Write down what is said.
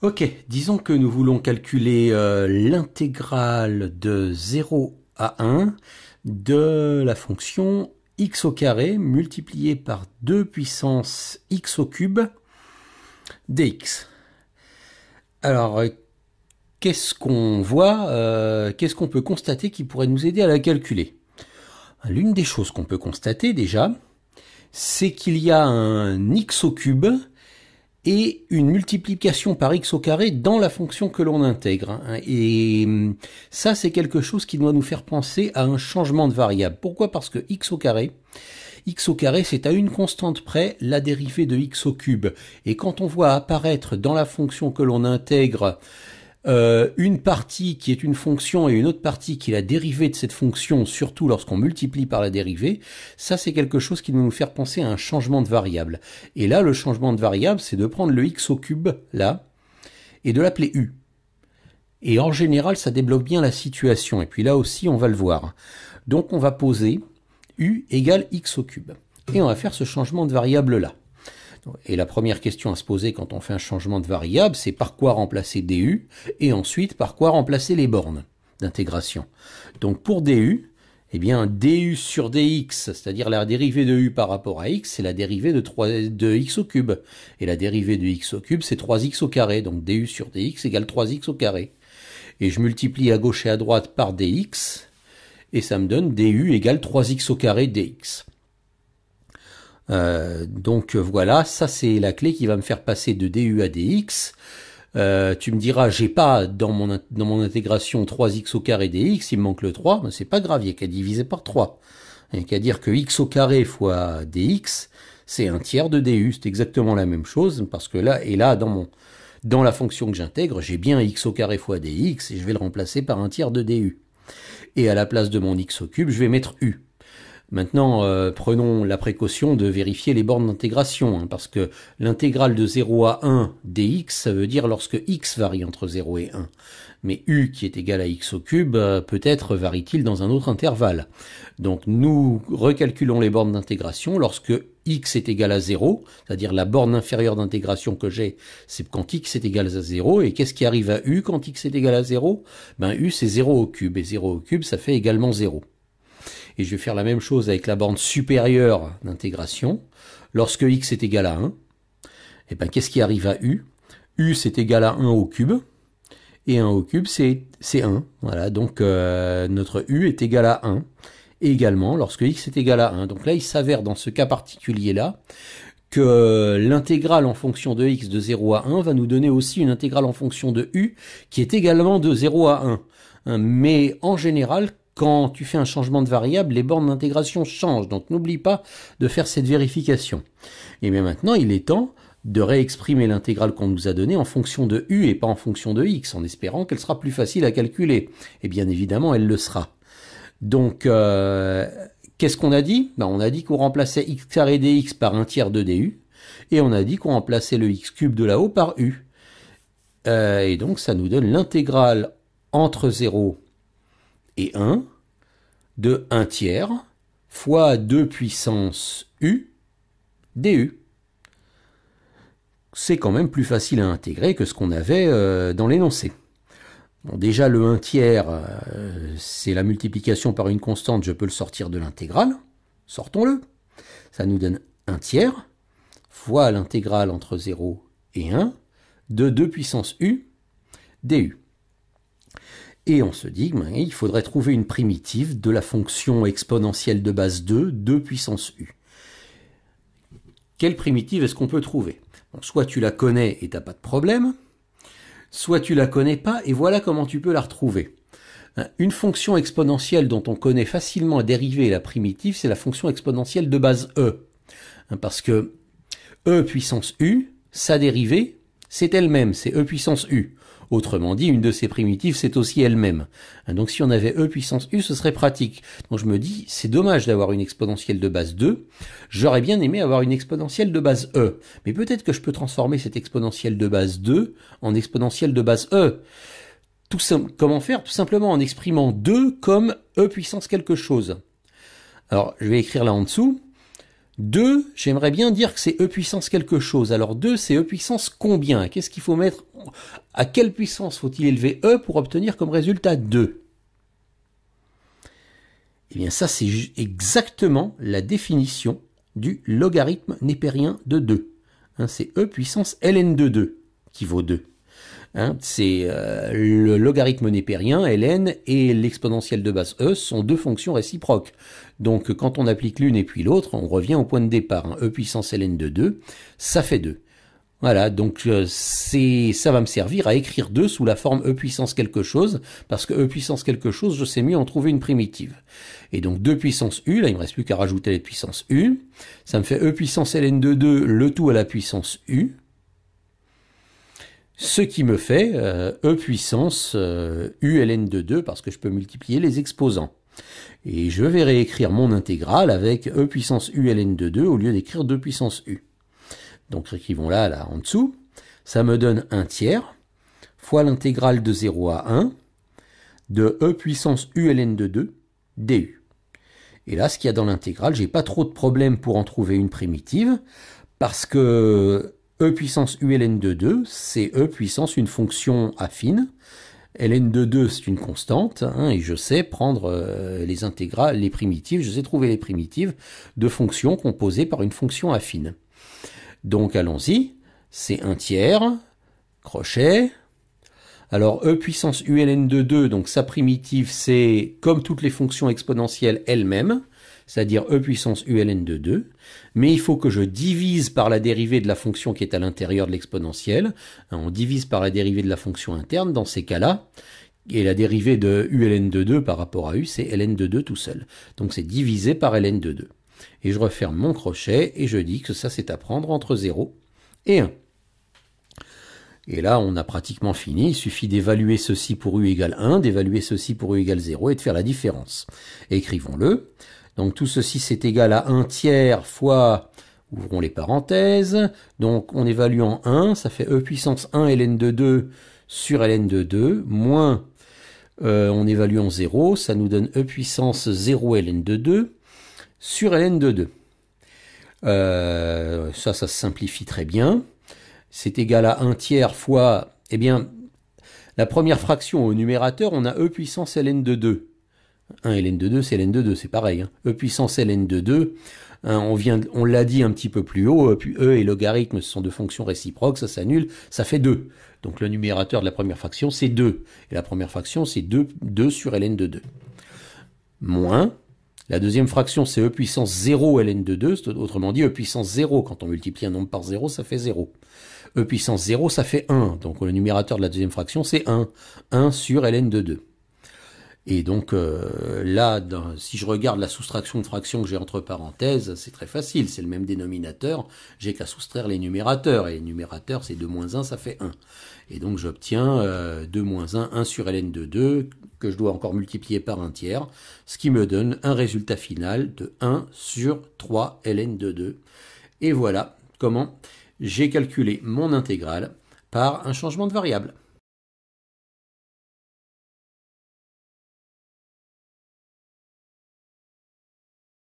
Ok, disons que nous voulons calculer euh, l'intégrale de 0 à 1 de la fonction x au carré multipliée par 2 puissance x au cube dx. Alors, euh, qu'est-ce qu'on voit euh, Qu'est-ce qu'on peut constater qui pourrait nous aider à la calculer L'une des choses qu'on peut constater déjà, c'est qu'il y a un x au cube et une multiplication par x au carré dans la fonction que l'on intègre. Hein. Et hum, ça, c'est quelque chose qui doit nous faire penser à un changement de variable. Pourquoi Parce que x au carré, x au carré, c'est à une constante près la dérivée de x au cube. Et quand on voit apparaître dans la fonction que l'on intègre euh, une partie qui est une fonction et une autre partie qui est la dérivée de cette fonction, surtout lorsqu'on multiplie par la dérivée, ça c'est quelque chose qui va nous faire penser à un changement de variable. Et là, le changement de variable, c'est de prendre le x au cube, là, et de l'appeler u. Et en général, ça débloque bien la situation. Et puis là aussi, on va le voir. Donc on va poser u égale x au cube. Et on va faire ce changement de variable là. Et la première question à se poser quand on fait un changement de variable, c'est par quoi remplacer DU et ensuite par quoi remplacer les bornes d'intégration. Donc pour DU, eh bien DU sur DX, c'est-à-dire la dérivée de U par rapport à X, c'est la dérivée de, 3, de X au cube. Et la dérivée de X au cube, c'est 3X au carré. Donc DU sur DX égale 3X au carré. Et je multiplie à gauche et à droite par DX, et ça me donne DU égale 3X au carré DX. Euh, donc voilà, ça c'est la clé qui va me faire passer de DU à DX. Euh, tu me diras, j'ai pas dans mon, dans mon intégration 3x au carré dx, il me manque le 3, mais c'est pas grave, il n'y a qu'à diviser par 3. Il n'y a qu'à dire que x au carré fois dx, c'est un tiers de du, c'est exactement la même chose, parce que là, et là, dans, mon, dans la fonction que j'intègre, j'ai bien x au carré fois dx, et je vais le remplacer par un tiers de du. Et à la place de mon x au cube, je vais mettre u. Maintenant, euh, prenons la précaution de vérifier les bornes d'intégration, hein, parce que l'intégrale de 0 à 1 dx, ça veut dire lorsque x varie entre 0 et 1. Mais u qui est égal à x au cube, euh, peut-être varie-t-il dans un autre intervalle. Donc nous recalculons les bornes d'intégration lorsque x est égal à 0, c'est-à-dire la borne inférieure d'intégration que j'ai, c'est quand x est égal à 0, et qu'est-ce qui arrive à u quand x est égal à 0 Ben u c'est 0 au cube, et 0 au cube ça fait également 0. Et je vais faire la même chose avec la bande supérieure d'intégration. Lorsque x est égal à 1, et eh ben, qu'est-ce qui arrive à u u c'est égal à 1 au cube. Et 1 au cube c'est 1. Voilà, donc euh, notre u est égal à 1. également lorsque x est égal à 1. Donc là il s'avère dans ce cas particulier là que l'intégrale en fonction de x de 0 à 1 va nous donner aussi une intégrale en fonction de u qui est également de 0 à 1. Hein, mais en général, quand tu fais un changement de variable, les bornes d'intégration changent. Donc n'oublie pas de faire cette vérification. Et bien maintenant, il est temps de réexprimer l'intégrale qu'on nous a donnée en fonction de u et pas en fonction de x, en espérant qu'elle sera plus facile à calculer. Et bien évidemment, elle le sera. Donc, euh, qu'est-ce qu'on a dit ben, On a dit qu'on remplaçait x carré dx par un tiers de du, et on a dit qu'on remplaçait le x cube de là-haut par u. Euh, et donc, ça nous donne l'intégrale entre 0 et 1 de 1 tiers fois 2 puissance u du. C'est quand même plus facile à intégrer que ce qu'on avait euh, dans l'énoncé. déjà, le 1 tiers, euh, c'est la multiplication par une constante, je peux le sortir de l'intégrale. Sortons-le. Ça nous donne 1 tiers fois l'intégrale entre 0 et 1 de 2 puissance u du. Et on se dit il faudrait trouver une primitive de la fonction exponentielle de base 2 2 puissance u. Quelle primitive est-ce qu'on peut trouver Soit tu la connais et t'as pas de problème, soit tu la connais pas et voilà comment tu peux la retrouver. Hein, une fonction exponentielle dont on connaît facilement la dérivée et la primitive, c'est la fonction exponentielle de base e. Hein, parce que e puissance u, sa dérivée, c'est elle-même, c'est e puissance u. Autrement dit, une de ces primitives, c'est aussi elle-même. Hein, donc si on avait e puissance u, ce serait pratique. Donc je me dis, c'est dommage d'avoir une exponentielle de base 2. J'aurais bien aimé avoir une exponentielle de base e. Mais peut-être que je peux transformer cette exponentielle de base 2 en exponentielle de base e. Tout comment faire Tout simplement en exprimant 2 comme e puissance quelque chose. Alors je vais écrire là en dessous. 2, j'aimerais bien dire que c'est E puissance quelque chose. Alors 2, c'est E puissance combien Qu'est-ce qu'il faut mettre À quelle puissance faut-il élever E pour obtenir comme résultat 2 Eh bien ça, c'est exactement la définition du logarithme népérien de 2. Hein, c'est E puissance ln de 2 qui vaut 2. Hein, c'est euh, le logarithme népérien, ln, et l'exponentielle de base e sont deux fonctions réciproques. Donc quand on applique l'une et puis l'autre, on revient au point de départ. Hein. E puissance ln de 2, ça fait 2. Voilà, donc euh, ça va me servir à écrire 2 sous la forme e puissance quelque chose, parce que e puissance quelque chose, je sais mieux en trouver une primitive. Et donc 2 puissance u, là il me reste plus qu'à rajouter les puissances u, ça me fait e puissance ln de 2, le tout à la puissance u, ce qui me fait euh, e puissance euh, u ln de 2, parce que je peux multiplier les exposants. Et je vais réécrire mon intégrale avec e puissance u ln de 2 au lieu d'écrire 2 puissance u. Donc écrivons là, là, en dessous. Ça me donne 1 tiers fois l'intégrale de 0 à 1 de e puissance u ln de 2 du. Et là, ce qu'il y a dans l'intégrale, j'ai pas trop de problème pour en trouver une primitive, parce que e puissance u ln de 2, c'est e puissance une fonction affine, ln de 2, c'est une constante, hein, et je sais prendre euh, les intégrales, les primitives, je sais trouver les primitives de fonctions composées par une fonction affine. Donc allons-y, c'est 1 tiers, crochet. Alors e puissance u ln de 2, donc sa primitive, c'est comme toutes les fonctions exponentielles elles-mêmes, c'est-à-dire e puissance uln de 2, mais il faut que je divise par la dérivée de la fonction qui est à l'intérieur de l'exponentielle. Hein, on divise par la dérivée de la fonction interne dans ces cas-là, et la dérivée de uln de 2 par rapport à u, c'est ln de 2 tout seul. Donc c'est divisé par ln de 2. Et je referme mon crochet et je dis que ça c'est à prendre entre 0 et 1. Et là, on a pratiquement fini. Il suffit d'évaluer ceci pour u égale 1, d'évaluer ceci pour u égale 0 et de faire la différence. Écrivons-le. Donc tout ceci c'est égal à 1 tiers fois, ouvrons les parenthèses, donc on évalue en 1, ça fait e puissance 1 ln de 2 sur ln de 2, moins euh, on évalue en 0, ça nous donne e puissance 0 ln de 2 sur ln de 2. Euh, ça, ça se simplifie très bien. C'est égal à 1 tiers fois, eh bien, la première fraction au numérateur, on a e puissance ln de 2. 1 ln hein, de 2, c'est ln de 2, c'est pareil. E hein. euh, puissance ln de 2, hein, on vient, on l'a dit un petit peu plus haut, euh, puis E et logarithme, ce sont deux fonctions réciproques, ça s'annule, ça fait 2. Donc le numérateur de la première fraction, c'est 2. Et la première fraction, c'est 2, 2 sur ln de 2. Moins, la deuxième fraction, c'est E puissance 0 ln de 2, autrement dit E puissance 0, quand on multiplie un nombre par 0, ça fait 0. E puissance 0, ça fait 1, donc le numérateur de la deuxième fraction, c'est 1. 1 sur ln de 2. Et donc euh, là, si je regarde la soustraction de fractions que j'ai entre parenthèses, c'est très facile, c'est le même dénominateur, j'ai qu'à soustraire les numérateurs, et les numérateurs c'est 2 moins 1, ça fait 1. Et donc j'obtiens 2 euh, moins 1, 1 sur ln de 2, que je dois encore multiplier par un tiers, ce qui me donne un résultat final de 1 sur 3 ln de 2. Et voilà comment j'ai calculé mon intégrale par un changement de variable.